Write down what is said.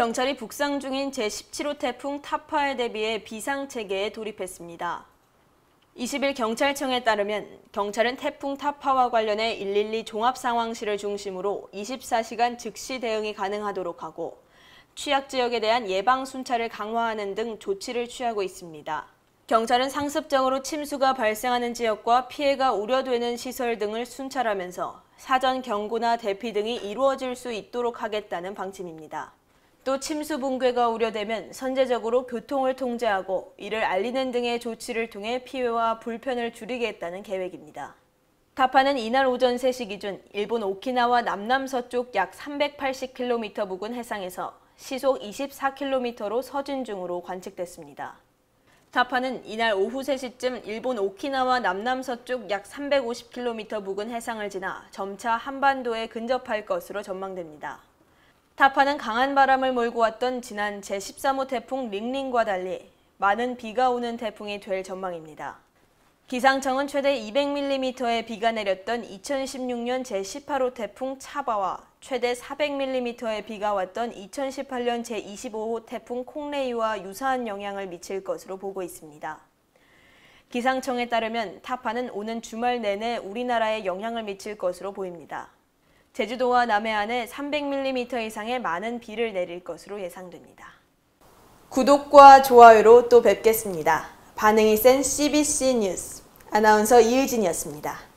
경찰이 북상 중인 제17호 태풍 타파에 대비해 비상체계에 돌입했습니다. 20일 경찰청에 따르면 경찰은 태풍 타파와 관련해 112 종합상황실을 중심으로 24시간 즉시 대응이 가능하도록 하고 취약 지역에 대한 예방 순찰을 강화하는 등 조치를 취하고 있습니다. 경찰은 상습적으로 침수가 발생하는 지역과 피해가 우려되는 시설 등을 순찰하면서 사전 경고나 대피 등이 이루어질 수 있도록 하겠다는 방침입니다. 또 침수 붕괴가 우려되면 선제적으로 교통을 통제하고 이를 알리는 등의 조치를 통해 피해와 불편을 줄이겠다는 계획입니다. 타파는 이날 오전 3시 기준 일본 오키나와 남남서쪽 약 380km 부근 해상에서 시속 24km로 서진 중으로 관측됐습니다. 타파는 이날 오후 3시쯤 일본 오키나와 남남서쪽 약 350km 부근 해상을 지나 점차 한반도에 근접할 것으로 전망됩니다. 타파는 강한 바람을 몰고 왔던 지난 제13호 태풍 링링과 달리 많은 비가 오는 태풍이 될 전망입니다. 기상청은 최대 200mm의 비가 내렸던 2016년 제18호 태풍 차바와 최대 400mm의 비가 왔던 2018년 제25호 태풍 콩레이와 유사한 영향을 미칠 것으로 보고 있습니다. 기상청에 따르면 타파는 오는 주말 내내 우리나라에 영향을 미칠 것으로 보입니다. 제주도와 남해안에 300mm 이상의 많은 비를 내릴 것으로 예상됩니다. 구독과 좋아요로 또 뵙겠습니다. 반응이 센 CBC 뉴스 아나운서 이유진이었습니다.